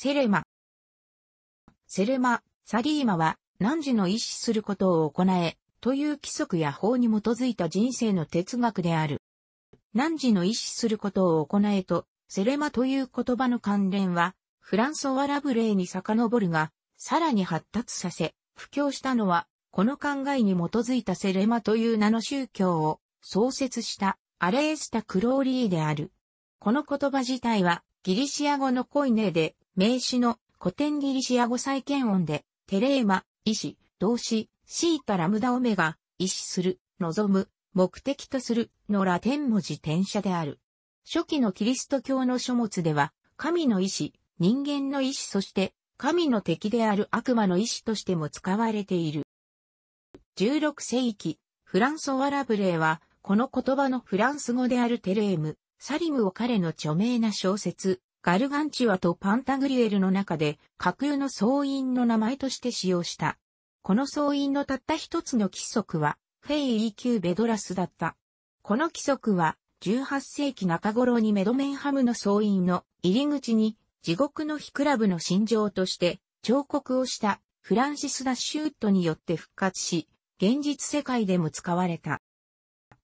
セレマ。セレマ、サリーマは、汝の意思することを行え、という規則や法に基づいた人生の哲学である。汝の意思することを行えと、セレマという言葉の関連は、フランソワ・ラブレーに遡るが、さらに発達させ、布教したのは、この考えに基づいたセレマという名の宗教を創設したアレエスタ・クローリーである。この言葉自体はギリシア語のコイネで名詞の古典ギリシア語再建音で、テレーマ、意志、動詞、シータラムダオメガ、意志する、望む、目的とするのラテン文字転写である。初期のキリスト教の書物では、神の意志、人間の意志そして、神の敵である悪魔の意志としても使われている。16世紀、フランソワ・ラブレーは、この言葉のフランス語であるテレーム、サリムを彼の著名な小説、ガルガンチュアとパンタグリュエルの中で架空の総員の名前として使用した。この総員のたった一つの規則は、フェイ・イー・キュー・ベドラスだった。この規則は、18世紀中頃にメドメンハムの総員の入り口に地獄の日クラブの心情として彫刻をしたフランシス・ダッシュウッドによって復活し、現実世界でも使われた。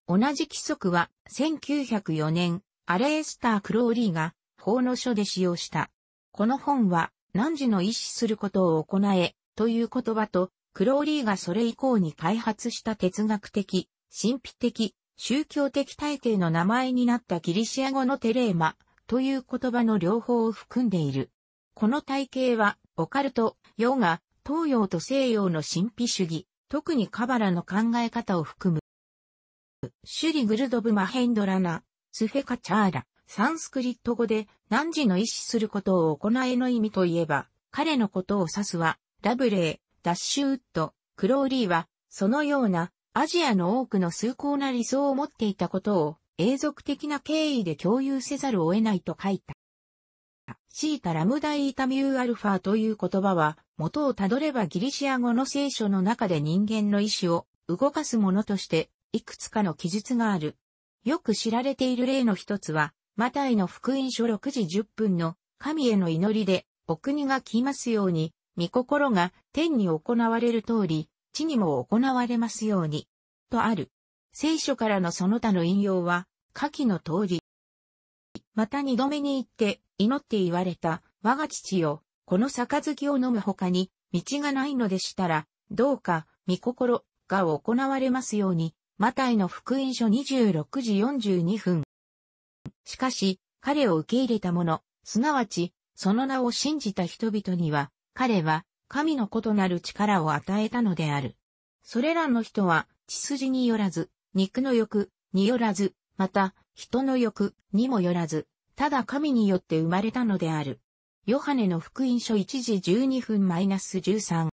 同じ規則は1904年、アレエスター・クローリーが法の書で使用した。この本は、汝の意思することを行え、という言葉と、クローリーがそれ以降に開発した哲学的、神秘的、宗教的体系の名前になったギリシア語のテレーマという言葉の両方を含んでいる。この体系は、オカルト、ヨガ、東洋と西洋の神秘主義、特にカバラの考え方を含む。シュリ・グルドブ・マヘンドラナ、スフェカ・チャーラ、サンスクリット語で、汝の意思することを行えの意味といえば、彼のことを指すは、ラブレー、ダッシュウッド、クローリーは、そのような、アジアの多くの崇高な理想を持っていたことを、永続的な経緯で共有せざるを得ないと書いた。シータラムダイータミューアルファという言葉は、元をたどればギリシア語の聖書の中で人間の意思を動かすものとして、いくつかの記述がある。よく知られている例の一つは、マタイの福音書6時10分の神への祈りで、お国が来ますように、御心が天に行われる通り、地にも行われますように、とある。聖書からのその他の引用は、下記の通り。また二度目に行って、祈って言われた、我が父よ、この杯を飲む他に、道がないのでしたら、どうか、御心が行われますように、マタイの福音書26時42分。しかし、彼を受け入れた者、すなわち、その名を信じた人々には、彼は、神の異なる力を与えたのである。それらの人は、血筋によらず、肉の欲によらず、また、人の欲にもよらず、ただ神によって生まれたのである。ヨハネの福音書1時12分 -13。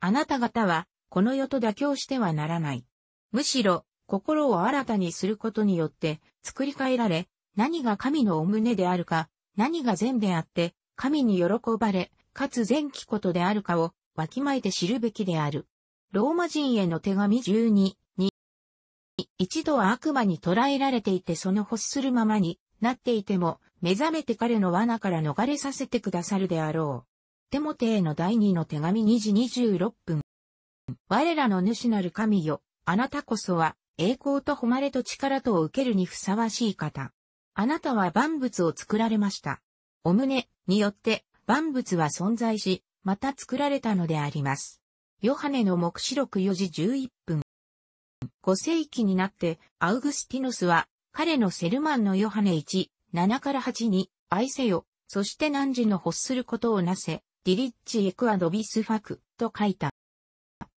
あなた方は、この世と妥協してはならない。むしろ、心を新たにすることによって作り変えられ、何が神のお胸であるか、何が善であって、神に喜ばれ、かつ善きことであるかを、わきまえて知るべきである。ローマ人への手紙12、2。一度は悪魔に捕らえられていてその欲するままになっていても、目覚めて彼の罠から逃れさせてくださるであろう。テモテへの第二の手紙2時26分。我らの主なる神よ、あなたこそは、栄光と誉れと力とを受けるにふさわしい方。あなたは万物を作られました。お胸によって万物は存在し、また作られたのであります。ヨハネの目視録4時11分。5世紀になって、アウグスティノスは、彼のセルマンのヨハネ1、7から8に、愛せよ、そして何時の欲することをなせ、ディリッチエクアドビスファク、と書いた。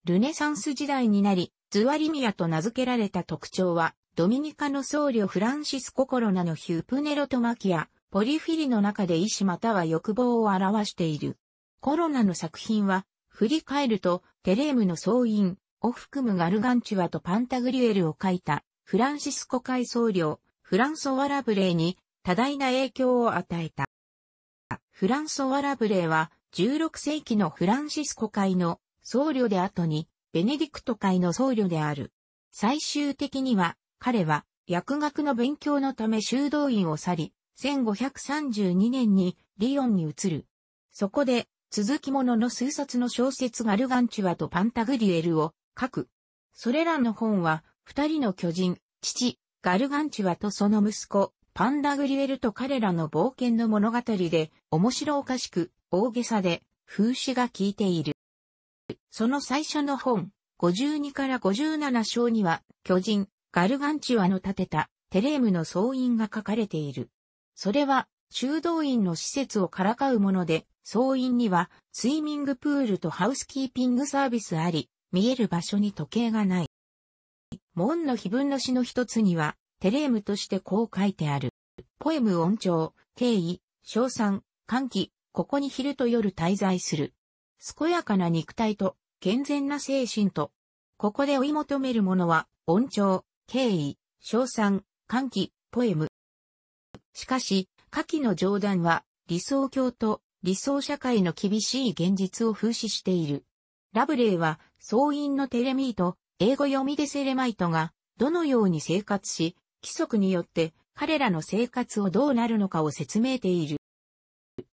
ルネサンス時代になり、ズワリミアと名付けられた特徴は、ドミニカの僧侶フランシス・ココロナのヒュープネロトマキア、ポリフィリの中で意志または欲望を表している。コロナの作品は、振り返ると、テレームの僧院を含むガルガンチュアとパンタグリュエルを書いた、フランシスコ海僧侶、フランソワ・ラブレーに多大な影響を与えた。フランソワ・ラブレーは、16世紀のフランシスコ会の僧侶で後に、ベネディクト会の僧侶である。最終的には、彼は、薬学の勉強のため修道院を去り、1532年にリヨンに移る。そこで、続きものの数冊の小説ガルガンチュアとパンタグリエルを書く。それらの本は、二人の巨人、父、ガルガンチュアとその息子、パンダグリエルと彼らの冒険の物語で、面白おかしく、大げさで、風刺が効いている。その最初の本、52から57章には、巨人、ガルガンチュアの建てた、テレームの総員が書かれている。それは、修道院の施設をからかうもので、総員には、スイミングプールとハウスキーピングサービスあり、見える場所に時計がない。門の碑文の詩の一つには、テレームとしてこう書いてある。ポエム音調、敬意、称賛、歓喜、ここに昼と夜滞在する。健やかな肉体と、健全な精神と、ここで追い求めるものは、恩寵、敬意、称賛、歓喜、ポエム。しかし、下記の冗談は、理想教と理想社会の厳しい現実を風刺している。ラブレーは、総員のテレミート、英語読みでセレマイトが、どのように生活し、規則によって、彼らの生活をどうなるのかを説明ている。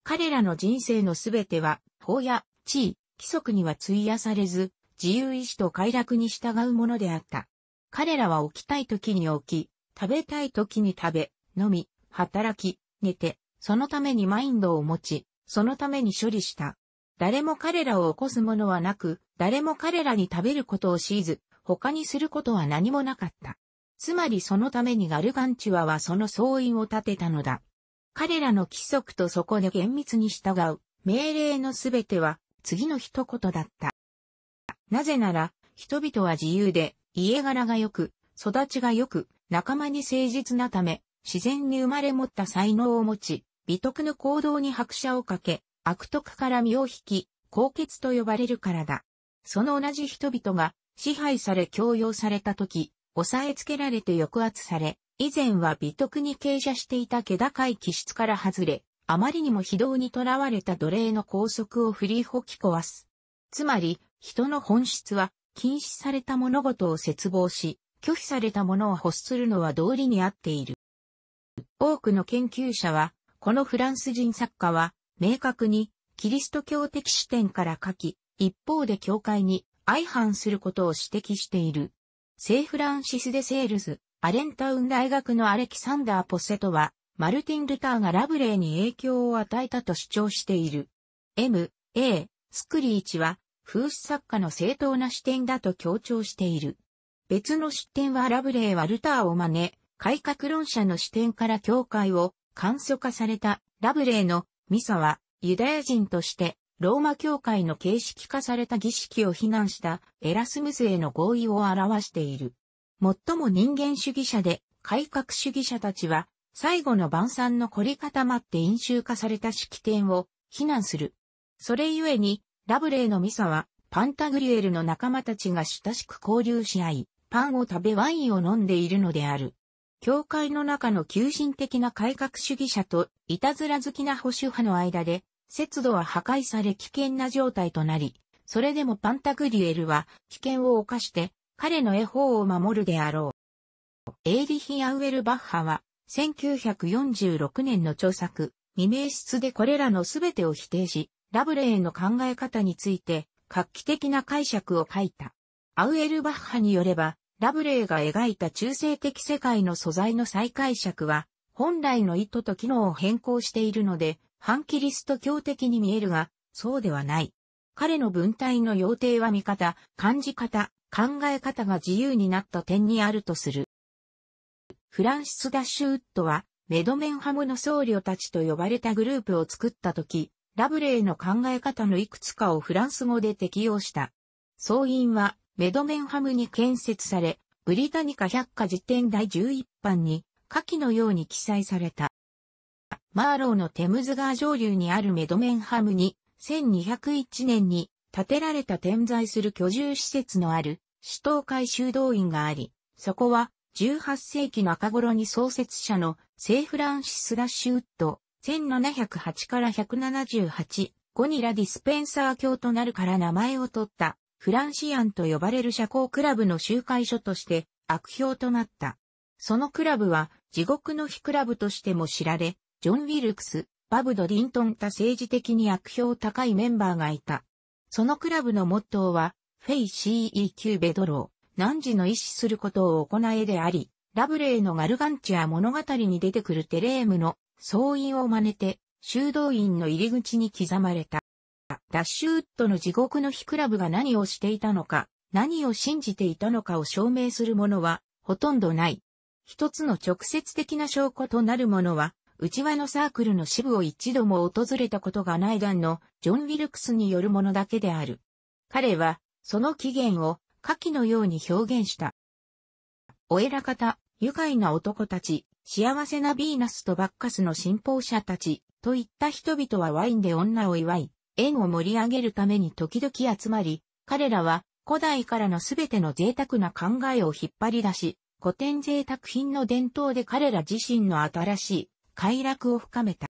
彼らの人生のすべては、法や地位、規則には費やされず、自由意志と快楽に従うものであった。彼らは起きたい時に起き、食べたい時に食べ、飲み、働き、寝て、そのためにマインドを持ち、そのために処理した。誰も彼らを起こすものはなく、誰も彼らに食べることを強いず、他にすることは何もなかった。つまりそのためにガルガンチュアはその総員を立てたのだ。彼らの規則とそこで厳密に従う、命令のすべては次の一言だった。なぜなら、人々は自由で、家柄が良く、育ちが良く、仲間に誠実なため、自然に生まれ持った才能を持ち、美徳の行動に拍車をかけ、悪徳から身を引き、高血と呼ばれるからだ。その同じ人々が支配され強要された時、押さえつけられて抑圧され、以前は美徳に傾斜していた気高い気質から外れ、あまりにも非道にとらわれた奴隷の拘束を振りほき壊す。つまり、人の本質は、禁止された物事を絶望し、拒否されたものを欲するのは道理にあっている。多くの研究者は、このフランス人作家は、明確に、キリスト教的視点から書き、一方で教会に相反することを指摘している。聖フランシス・デ・セールズ、アレンタウン大学のアレキサンダー・ポセトは、マルティン・ルターがラブレーに影響を与えたと主張している。M、A、スクリーチは、風刺作家の正当な視点だと強調している。別の視点はラブレーはルターを真似、改革論者の視点から教会を簡素化されたラブレーのミサはユダヤ人としてローマ教会の形式化された儀式を非難したエラスムスへの合意を表している。最も人間主義者で改革主義者たちは最後の晩餐の凝り固まって飲酒化された式典を非難する。それゆえに、ラブレーのミサは、パンタグリュエルの仲間たちが親しく交流し合い、パンを食べワインを飲んでいるのである。教会の中の急進的な改革主義者と、いたずら好きな保守派の間で、節度は破壊され危険な状態となり、それでもパンタグリュエルは危険を犯して、彼の絵法を守るであろう。エイリヒ・アウエル・バッハは、1946年の著作、未明室でこれらの全てを否定し、ラブレーの考え方について、画期的な解釈を書いた。アウエルバッハによれば、ラブレーが描いた中性的世界の素材の再解釈は、本来の意図と機能を変更しているので、反キリスト教的に見えるが、そうではない。彼の文体の要定は見方、感じ方、考え方が自由になった点にあるとする。フランシス・ダッシュウッドは、メドメンハムの僧侶たちと呼ばれたグループを作った時、ラブレーの考え方のいくつかをフランス語で適用した。僧院は、メドメンハムに建設され、ブリタニカ百科辞典第11版に、下記のように記載された。マーローのテムズ川上流にあるメドメンハムに、1201年に建てられた点在する居住施設のある、首都会修道院があり、そこは18世紀中頃に創設者の聖フランシス・ラッシュウッド、1708から178、ゴニラディスペンサー教となるから名前を取った、フランシアンと呼ばれる社交クラブの集会所として悪評となった。そのクラブは地獄の日クラブとしても知られ、ジョン・ウィルクス、バブド・ディントンた政治的に悪評高いメンバーがいた。そのクラブのモットーは、フェイシー・キュー・ベドロー。汝の意思することを行えであり、ラブレーのガルガンチュア物語に出てくるテレームの総員を真似て、修道院の入り口に刻まれた。ダッシュウッドの地獄の日クラブが何をしていたのか、何を信じていたのかを証明するものは、ほとんどない。一つの直接的な証拠となるものは、内輪のサークルの支部を一度も訪れたことがない団のジョン・ウィルクスによるものだけである。彼は、その起源を下記のように表現した。お偉方、愉快な男たち、幸せなヴィーナスとバッカスの信奉者たち、といった人々はワインで女を祝い、縁を盛り上げるために時々集まり、彼らは古代からのすべての贅沢な考えを引っ張り出し、古典贅沢品の伝統で彼ら自身の新しい快楽を深めた。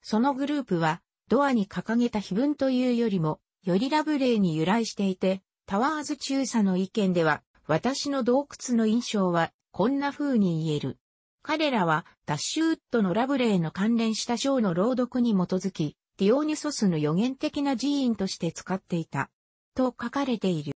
そのグループは、ドアに掲げた碑文というよりも、よりラブレーに由来していて、タワーズ中佐の意見では、私の洞窟の印象は、こんな風に言える。彼らは、ダッシュウッドのラブレーの関連した章の朗読に基づき、ディオニソスの予言的な寺院として使っていた。と書かれている。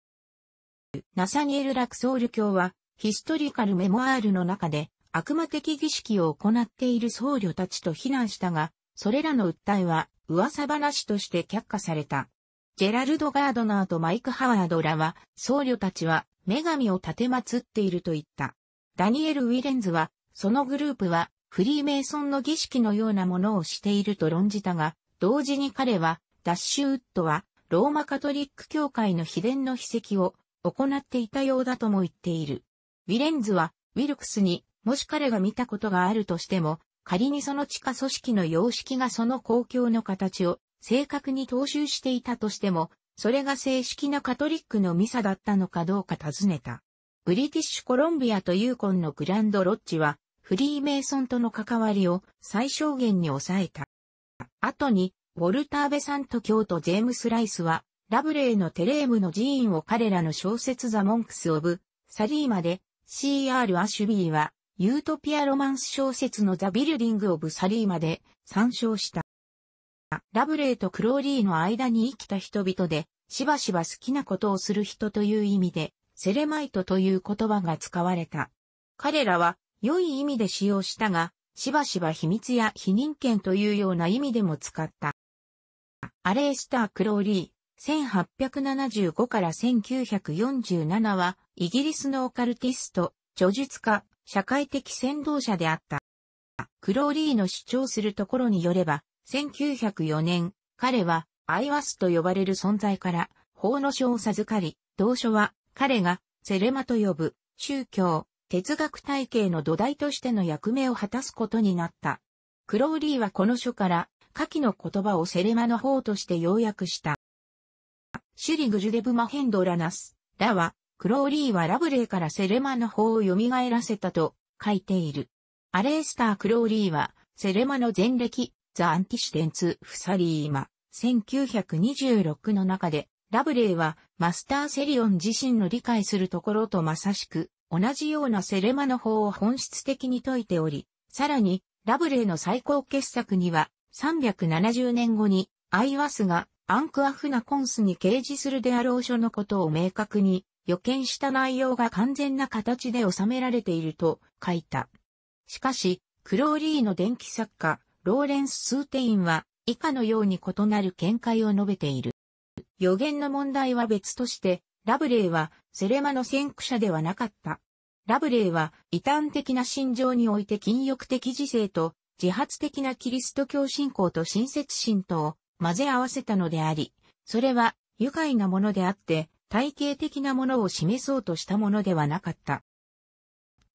ナサニエル・ラクソール教は、ヒストリカル・メモアールの中で、悪魔的儀式を行っている僧侶たちと非難したが、それらの訴えは、噂話として却下された。ジェラルド・ガードナーとマイク・ハワードらは、僧侶たちは女神を建て祀っていると言った。ダニエル・ウィレンズは、そのグループは、フリーメイソンの儀式のようなものをしていると論じたが、同時に彼は、ダッシュウッドは、ローマカトリック教会の秘伝の秘跡を行っていたようだとも言っている。ウィレンズは、ウィルクスに、もし彼が見たことがあるとしても、仮にその地下組織の様式がその公共の形を正確に踏襲していたとしても、それが正式なカトリックのミサだったのかどうか尋ねた。ブリティッシュコロンビアとユーコンのグランドロッジは、フリーメイソンとの関わりを最小限に抑えた。後に、ウォルター・ベサント教とジェームス・ライスは、ラブレーのテレームの寺院を彼らの小説ザ・モンクス・オブ・サリーマで、C.R. アシュビーは、ユートピアロマンス小説のザ・ビルディング・オブ・サリーマで参照した。ラブレーとクローリーの間に生きた人々で、しばしば好きなことをする人という意味で、セレマイトという言葉が使われた。彼らは、良い意味で使用したが、しばしば秘密や否認権というような意味でも使った。アレースター・クローリー、1875から1947は、イギリスのオカルティスト、著述家、社会的先導者であった。クローリーの主張するところによれば、1904年、彼は、アイワスと呼ばれる存在から、法の書を授かり、同書は、彼が、セレマと呼ぶ、宗教、哲学体系の土台としての役目を果たすことになった。クローリーはこの書から、下記の言葉をセレマの方として要約した。シュリグジュデブマヘンドラナス、ラは、クローリーはラブレーからセレマの方を蘇らせたと書いている。アレースター・クローリーは、セレマの前歴、ザ・アンティシデンツ・フサリーマ、1926の中で、ラブレイはマスター・セリオン自身の理解するところとまさしく、同じようなセレマの法を本質的に説いており、さらに、ラブレイの最高傑作には、370年後に、アイワスがアンクアフナコンスに掲示するであろう書のことを明確に予見した内容が完全な形で収められていると書いた。しかし、クローリーの電気作家、ローレンス・スーテインは、以下のように異なる見解を述べている。予言の問題は別として、ラブレーはセレマの先駆者ではなかった。ラブレーは異端的な心情において禁欲的自制と自発的なキリスト教信仰と親切心とを混ぜ合わせたのであり、それは愉快なものであって体系的なものを示そうとしたものではなかった。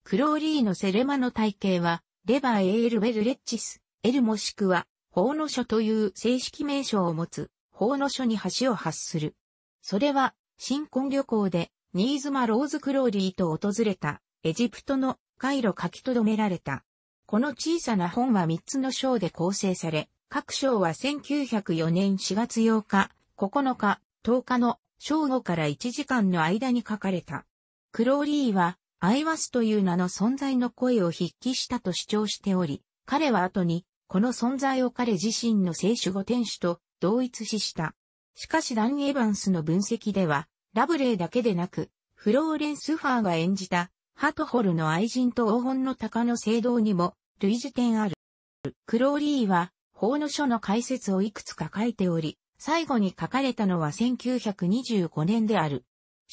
クローリーのセレマの体系はレバーエールベルレッチスエルもしくは、法の書という正式名称を持つ、法の書に橋を発する。それは、新婚旅行で、新妻ローズ・クローリーと訪れた、エジプトのカイロ書き留められた。この小さな本は3つの章で構成され、各章は1904年4月8日、9日、10日の正午から1時間の間に書かれた。クローリーは、アイワスという名の存在の声を筆記したと主張しており、彼は後にこの存在を彼自身の聖守護天使と同一視した。しかしダン・エヴァンスの分析では、ラブレーだけでなく、フローレンス・ファーが演じた、ハトホルの愛人と黄金の鷹の聖堂にも、類似点ある。クローリーは、法の書の解説をいくつか書いており、最後に書かれたのは1925年である。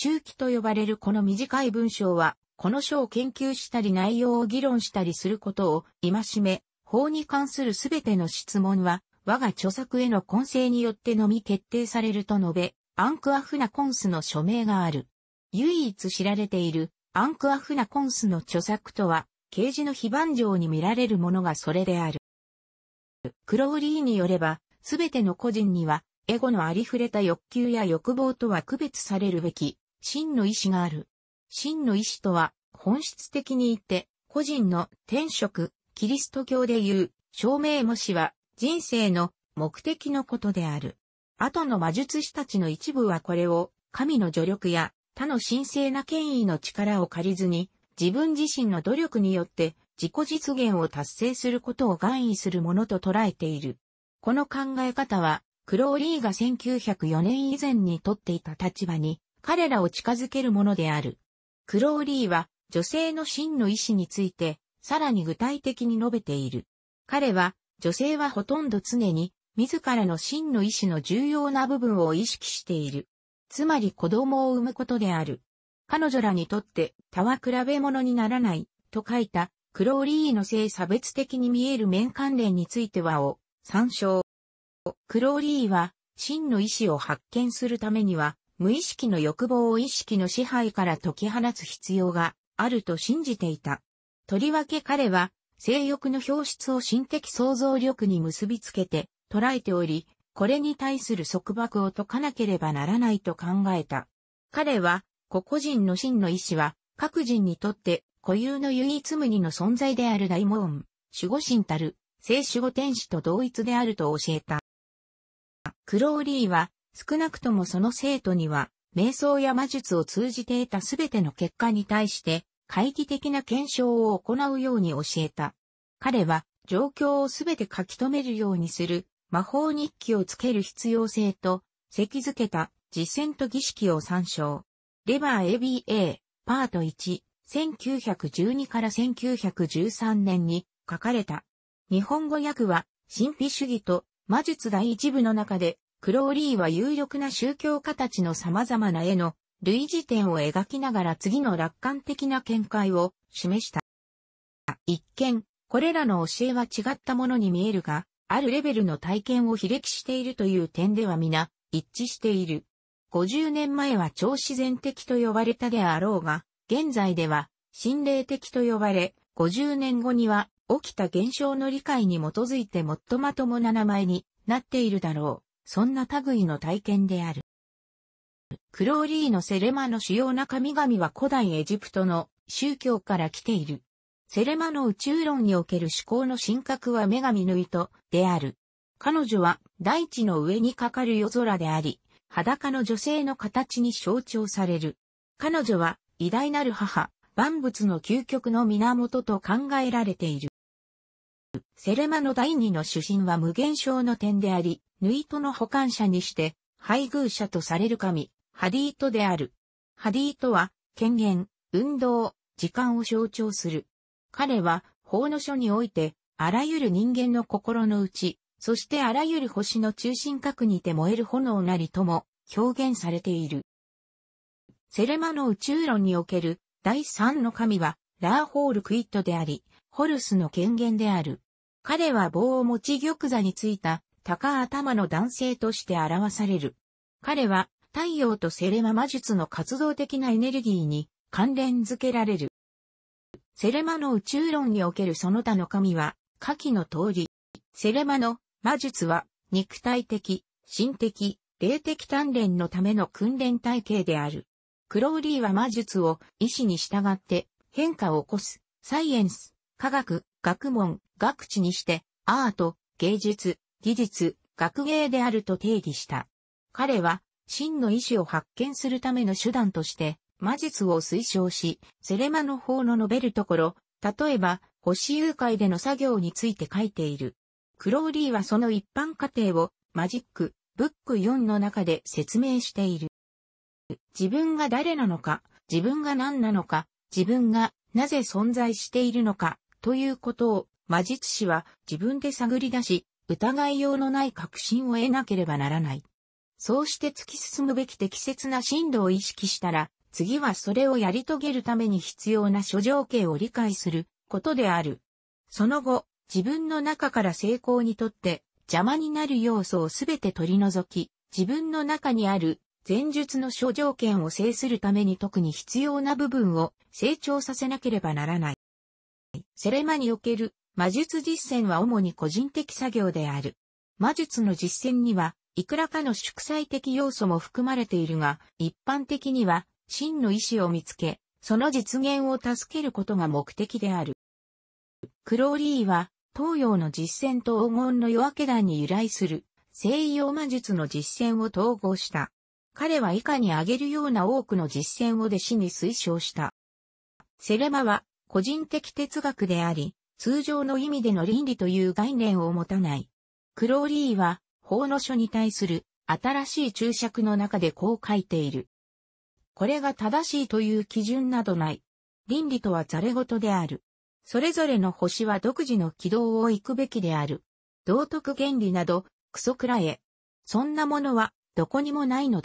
中期と呼ばれるこの短い文章は、この書を研究したり内容を議論したりすることを、今しめ、法に関するすべての質問は、我が著作への根性によってのみ決定されると述べ、アンクアフナコンスの署名がある。唯一知られているアンクアフナコンスの著作とは、刑事の非番状に見られるものがそれである。クローリーによれば、すべての個人には、エゴのありふれた欲求や欲望とは区別されるべき、真の意志がある。真の意志とは、本質的に言って、個人の天職、キリスト教でいう、証明模試は、人生の目的のことである。後の魔術師たちの一部はこれを、神の助力や、他の神聖な権威の力を借りずに、自分自身の努力によって、自己実現を達成することを願意するものと捉えている。この考え方は、クローリーが1904年以前にとっていた立場に、彼らを近づけるものである。クローリーは、女性の真の意志について、さらに具体的に述べている。彼は、女性はほとんど常に、自らの真の意志の重要な部分を意識している。つまり子供を産むことである。彼女らにとって、他は比べ物にならない、と書いた、クローリーの性差別的に見える面関連についてはを、参照。クローリーは、真の意志を発見するためには、無意識の欲望を意識の支配から解き放つ必要があると信じていた。とりわけ彼は、性欲の表出を心的想像力に結びつけて捉えており、これに対する束縛を解かなければならないと考えた。彼は、個々人の真の意志は、各人にとって固有の唯一無二の存在である大門、守護神たる、聖守護天使と同一であると教えた。クローリーは、少なくともその生徒には、瞑想や魔術を通じて得たすべての結果に対して、会議的な検証を行うように教えた。彼は状況をすべて書き留めるようにする魔法日記をつける必要性と、席付けた実践と儀式を参照。レバー ABA、パート1、1912から1913年に書かれた。日本語訳は、神秘主義と魔術第一部の中で、クローリーは有力な宗教家たちの様々な絵の類似点を描きながら次の楽観的な見解を示した。一見、これらの教えは違ったものに見えるが、あるレベルの体験を比歴しているという点では皆、一致している。50年前は超自然的と呼ばれたであろうが、現在では、心霊的と呼ばれ、50年後には、起きた現象の理解に基づいて最もまともな名前になっているだろう。そんな類の体験である。クローリーのセレマの主要な神々は古代エジプトの宗教から来ている。セレマの宇宙論における思考の神格は女神の糸である。彼女は大地の上にかかる夜空であり、裸の女性の形に象徴される。彼女は偉大なる母、万物の究極の源と考えられている。セレマの第二の主神は無限小の点であり、ヌイトの保管者にして、配偶者とされる神、ハディートである。ハディートは、権限、運動、時間を象徴する。彼は、法の書において、あらゆる人間の心の内、そしてあらゆる星の中心核にて燃える炎なりとも表現されている。セレマの宇宙論における第三の神はラーホールクイットであり、ホルスの権限である。彼は棒を持ち玉座についた高頭の男性として表される。彼は太陽とセレマ魔術の活動的なエネルギーに関連づけられる。セレマの宇宙論におけるその他の神は、下記の通り、セレマの魔術は肉体的、心的、霊的鍛錬のための訓練体系である。クローリーは魔術を意志に従って変化を起こす、サイエンス、科学、学問、学知にして、アート、芸術、技術、学芸であると定義した。彼は真の意志を発見するための手段として、魔術を推奨し、セレマの方の述べるところ、例えば、星誘拐での作業について書いている。クローリーはその一般過程を、マジック、ブック4の中で説明している。自分が誰なのか、自分が何なのか、自分がなぜ存在しているのか、ということを魔術師は自分で探り出し、疑いようのない確信を得なければならない。そうして突き進むべき適切な進路を意識したら、次はそれをやり遂げるために必要な諸条件を理解することである。その後、自分の中から成功にとって邪魔になる要素をすべて取り除き、自分の中にある前述の諸条件を制するために特に必要な部分を成長させなければならない。セレマにおける魔術実践は主に個人的作業である。魔術の実践にはいくらかの祝祭的要素も含まれているが、一般的には、真の意志を見つけ、その実現を助けることが目的である。クローリーは、東洋の実践と黄金の夜明け団に由来する、西洋魔術の実践を統合した。彼は以下に挙げるような多くの実践を弟子に推奨した。セレマは、個人的哲学であり、通常の意味での倫理という概念を持たない。クローリーは、法の書に対する新しい注釈の中でこう書いている。これが正しいという基準などない。倫理とはざれ事である。それぞれの星は独自の軌道を行くべきである。道徳原理など、クソくらえ。そんなものは、どこにもないの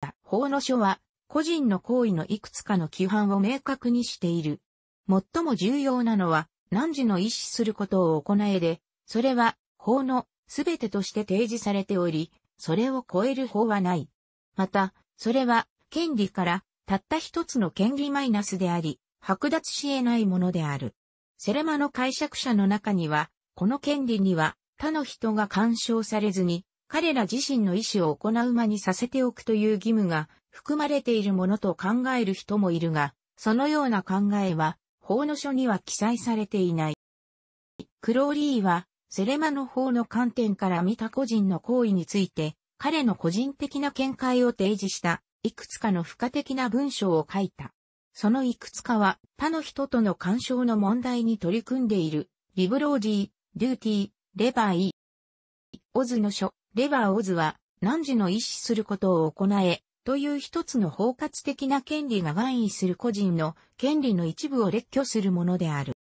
だ。法の書は、個人の行為のいくつかの規範を明確にしている。最も重要なのは、何時の意思することを行えで、それは、法のすべてとして提示されており、それを超える法はない。また、それは、権利から、たった一つの権利マイナスであり、剥奪し得ないものである。セレマの解釈者の中には、この権利には、他の人が干渉されずに、彼ら自身の意思を行う間にさせておくという義務が含まれているものと考える人もいるが、そのような考えは、法の書には記載されていない。クローリーは、セレマの方の観点から見た個人の行為について、彼の個人的な見解を提示した、いくつかの付加的な文章を書いた。そのいくつかは、他の人との干渉の問題に取り組んでいる、リブロージー、デューティー、レバーイオズの書、レバーオズは、汝の意思することを行え、という一つの包括的な権利が願意する個人の権利の一部を列挙するものである。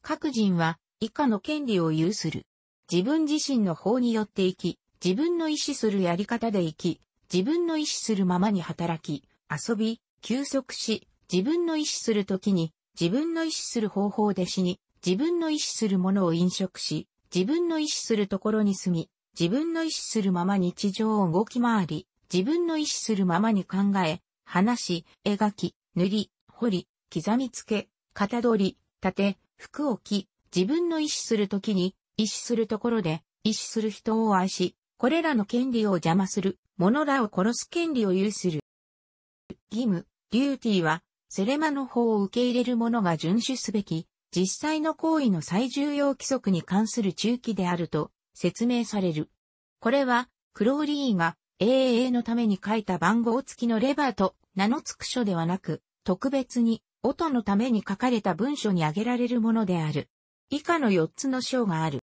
各人は以下の権利を有する。自分自身の法によって生き、自分の意思するやり方で生き、自分の意思するままに働き、遊び、休息し、自分の意思するときに、自分の意思する方法で死に、自分の意思するものを飲食し、自分の意思するところに住み、自分の意思するまま日常を動き回り、自分の意思するままに考え、話し、描き、塗り、彫り、刻みつけ、型取り、立て、服を着、自分の意思するときに、意思するところで、意思する人を愛し、これらの権利を邪魔する、者らを殺す権利を有する。義務、デューティーは、セレマの法を受け入れる者が遵守すべき、実際の行為の最重要規則に関する中期であると説明される。これは、クローリーが AA のために書いた番号付きのレバーと名の付く書ではなく、特別に音のために書かれた文書に挙げられるものである。以下の4つの章がある。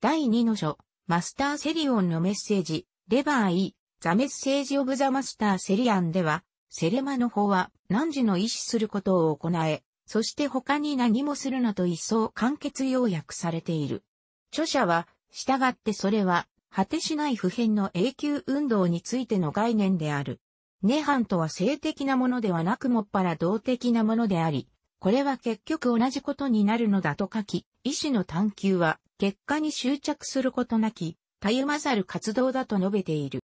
第2の章、マスターセリオンのメッセージ、レバーイ、ザメッセージオブザマスターセリアンでは、セレマの法は、汝の意思することを行え、そして他に何もするなと一層簡潔要約されている。著者は、従ってそれは、果てしない普遍の永久運動についての概念である。涅槃とは性的なものではなくもっぱら動的なものであり、これは結局同じことになるのだと書き、医師の探求は結果に執着することなき、たゆまざる活動だと述べている。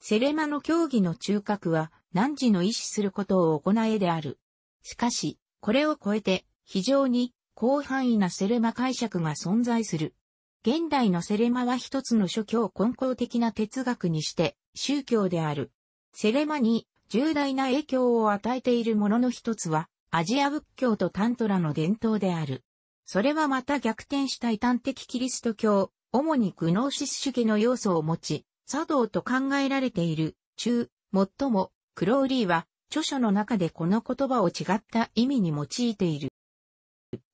セレマの協議の中核は、汝の意思することを行えである。しかし、これを超えて、非常に広範囲なセレマ解釈が存在する。現代のセレマは一つの諸教根校的な哲学にして、宗教である。セレマに重大な影響を与えているものの一つは、アジア仏教とタントラの伝統である。それはまた逆転した異端的キリスト教、主にグノーシス主義の要素を持ち、茶道と考えられている、中、最も、クローリーは、著書の中でこの言葉を違った意味に用いている。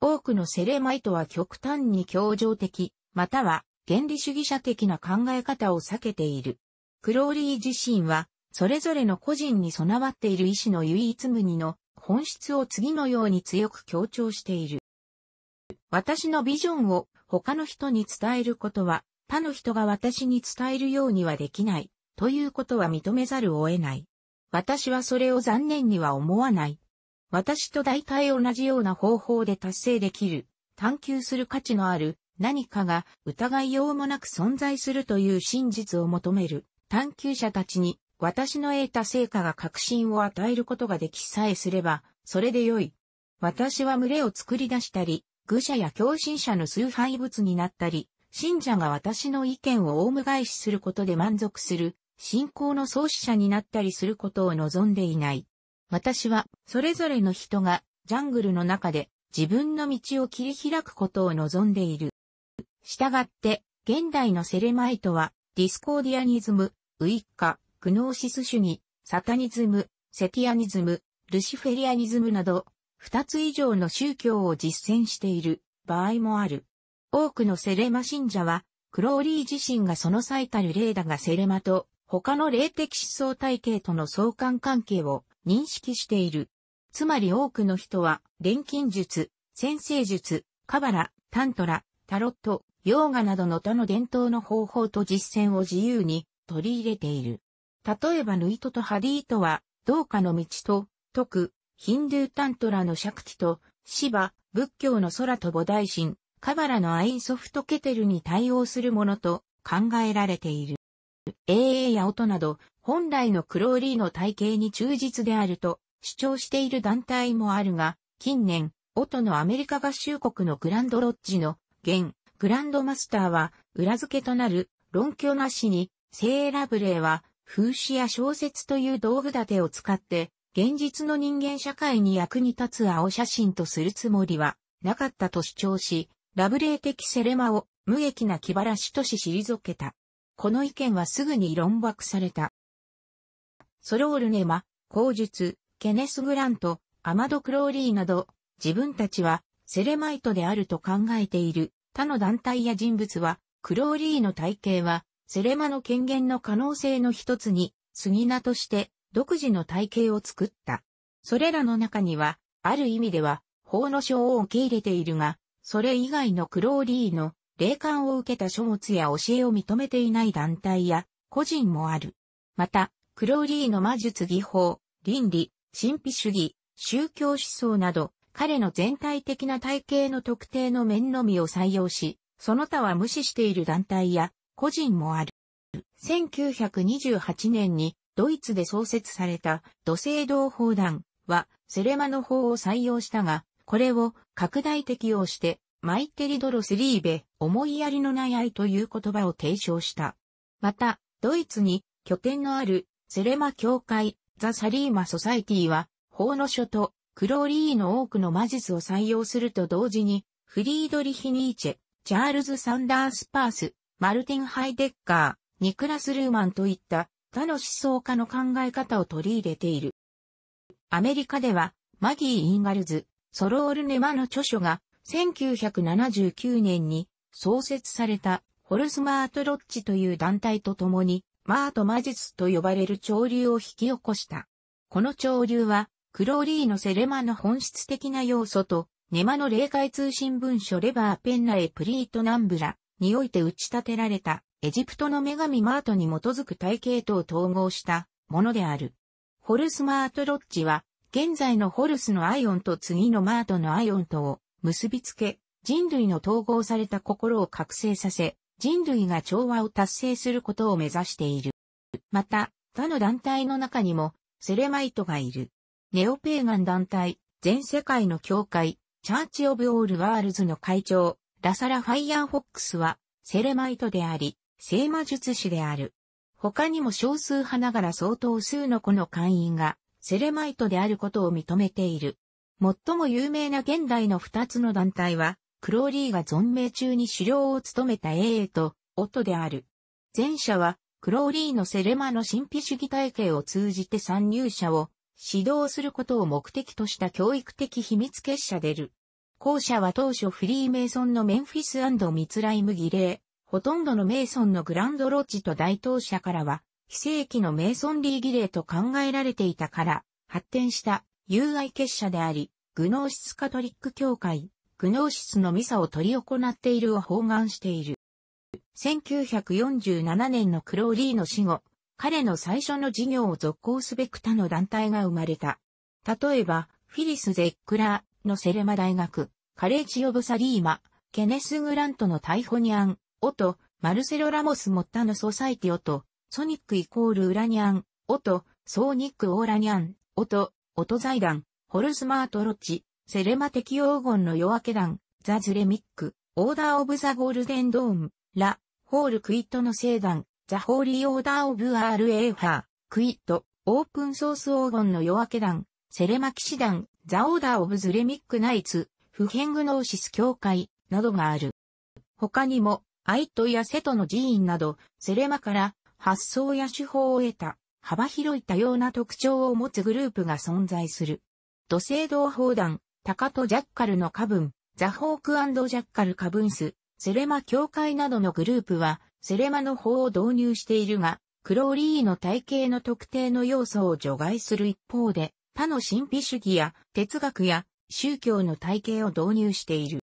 多くのセレマイトは極端に協情的、または原理主義者的な考え方を避けている。クローリー自身は、それぞれの個人に備わっている意志の唯一無二の本質を次のように強く強調している。私のビジョンを他の人に伝えることは、他の人が私に伝えるようにはできない、ということは認めざるを得ない。私はそれを残念には思わない。私と大体同じような方法で達成できる、探求する価値のある何かが疑いようもなく存在するという真実を求める探求者たちに私の得た成果が確信を与えることができさえすれば、それでよい。私は群れを作り出したり、愚者や狂信者の崇拝物になったり、信者が私の意見をオウム返しすることで満足する、信仰の創始者になったりすることを望んでいない。私は、それぞれの人が、ジャングルの中で、自分の道を切り開くことを望んでいる。したがって、現代のセレマイトは、ディスコーディアニズム、ウイッカ、グノーシス主義、サタニズム、セティアニズム、ルシフェリアニズムなど、二つ以上の宗教を実践している場合もある。多くのセレマ信者は、クローリー自身がその最たる例だがセレマと他の霊的思想体系との相関関係を認識している。つまり多くの人は、錬金術、先生術、カバラ、タントラ、タロット、ヨーガなどの他の伝統の方法と実践を自由に取り入れている。例えばヌイトとハディートは、同化の道と、徳、ヒンドゥータントラのシャクティと、シバ、仏教の空と菩提心、カバラのアインソフトケテルに対応するものと考えられている。AA や音など、本来のクローリーの体系に忠実であると主張している団体もあるが、近年、音のアメリカ合衆国のグランドロッジの現、グランドマスターは、裏付けとなる論拠なしに、聖ラブレーは、風刺や小説という道具立てを使って、現実の人間社会に役に立つ青写真とするつもりはなかったと主張し、ラブレー的セレマを無益な気晴らしとし退けた。この意見はすぐに論爆された。ソロールネマ、口述、ケネス・グラント、アマド・クローリーなど、自分たちはセレマイトであると考えている他の団体や人物は、クローリーの体型はセレマの権限の可能性の一つに、杉名として独自の体系を作った。それらの中には、ある意味では、法の書を受け入れているが、それ以外のクローリーの霊感を受けた書物や教えを認めていない団体や個人もある。また、クローリーの魔術技法、倫理、神秘主義、宗教思想など、彼の全体的な体系の特定の面のみを採用し、その他は無視している団体や個人もある。1928年にドイツで創設された土星同砲団はセレマの法を採用したが、これを拡大適用してマイテリドロスリーベ、思いやりのない愛という言葉を提唱した。また、ドイツに拠点のあるセレマ協会、ザ・サリーマ・ソサイティは、法の書とクローリーの多くの魔術を採用すると同時に、フリードリヒ・ニーチェ、チャールズ・サンダース・パース、マルティン・ハイデッカー、ニクラス・ルーマンといった他の思想家の考え方を取り入れている。アメリカでは、マギー・インガルズ、ソロール・ネマの著書が、1979年に創設された、ホルスマート・ロッチという団体と共に、マート魔術と呼ばれる潮流を引き起こした。この潮流は、クローリーのセレマの本質的な要素と、ネマの霊界通信文書レバーペンナエプリートナンブラ、において打ち立てられたエジプトの女神マートに基づく体系とを統合したものである。ホルスマートロッジは現在のホルスのアイオンと次のマートのアイオンとを結びつけ人類の統合された心を覚醒させ人類が調和を達成することを目指している。また他の団体の中にもセレマイトがいる。ネオペーガン団体全世界の教会チャーチ・オブ・オール・ワールズの会長ラサラ・ファイアーフォックスは、セレマイトであり、聖魔術師である。他にも少数派ながら相当数の子の会員が、セレマイトであることを認めている。最も有名な現代の二つの団体は、クローリーが存命中に狩猟を務めた英英と、オトである。前者は、クローリーのセレマの神秘主義体系を通じて参入者を指導することを目的とした教育的秘密結社である。後者は当初フリーメイソンのメンフィスミツライム儀礼、ほとんどのメイソンのグランドロッジと大当社からは、非正規のメイソンリー儀礼と考えられていたから、発展した友愛結社であり、グノーシスカトリック教会、グノーシスのミサを取り行っているを包含している。1947年のクローリーの死後、彼の最初の事業を続行すべく他の団体が生まれた。例えば、フィリス・ゼックラのセルマ大学、カレッジ・オブ・サリーマ、ケネス・グラントの逮捕ニャン、オト、マルセロ・ラモス・モッタのソサイティオと、ソニックイコールウラニャン、オト、ソーニック・オーラニャン、オト、オト財団、ホルスマート・ロッチ、セレマ適黄言の夜明け団、ザ・ズレミック、オーダー・オブ・ザ・ゴールデン・ドーム、ラ、ホール・クイットの聖団、ザ・ホーリー・オーダー・オブ・ RA ファー、クイット、オープンソース黄金の夜明け団、セレマ騎士団、ザ・オーダー・オブ・ズ・レミック・ナイツ、普遍グノーシス協会、などがある。他にも、アイトや瀬戸の寺院など、セレマから発想や手法を得た、幅広い多様な特徴を持つグループが存在する。土星同砲団、タカト・ジャッカルの下分、ザ・ホークジャッカル下分数、セレマ協会などのグループは、セレマの法を導入しているが、クローリーの体系の特定の要素を除外する一方で、他の神秘主義や哲学や宗教の体系を導入している。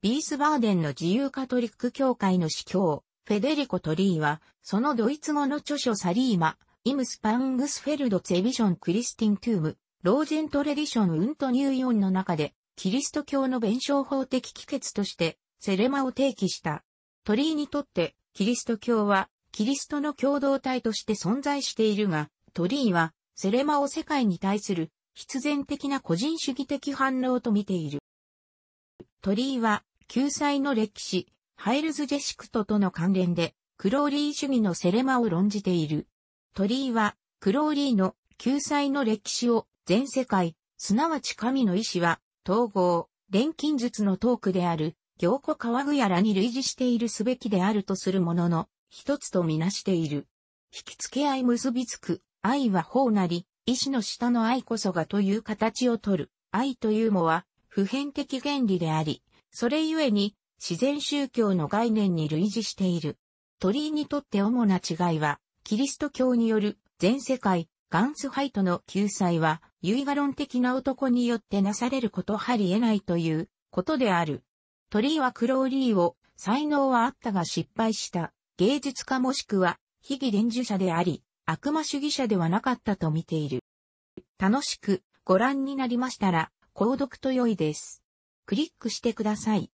ビースバーデンの自由カトリック教会の司教、フェデリコ・トリーは、そのドイツ語の著書サリーマ、イムスパングスフェルドツェビションクリスティントゥーム、ロージェントレディションウントニューヨンの中で、キリスト教の弁証法的帰結として、セレマを提起した。トリーにとって、キリスト教は、キリストの共同体として存在しているが、トリーは、セレマを世界に対する必然的な個人主義的反応と見ている。鳥居は、救済の歴史、ハイルズ・ジェシクトとの関連で、クローリー主義のセレマを論じている。鳥居は、クローリーの救済の歴史を全世界、すなわち神の意志は、統合、錬金術のトークである、行古川具やらに類似しているすべきであるとするものの、一つとみなしている。引き付け合い結びつく、愛は法なり、意志の下の愛こそがという形をとる。愛というもは、普遍的原理であり、それゆえに、自然宗教の概念に類似している。鳥居にとって主な違いは、キリスト教による全世界、ガンスハイトの救済は、ガロ論的な男によってなされることはり得ないということである。鳥居はクローリーを、才能はあったが失敗した、芸術家もしくは、非義伝授者であり、悪魔主義者ではなかったと見ている。楽しくご覧になりましたら、購読と良いです。クリックしてください。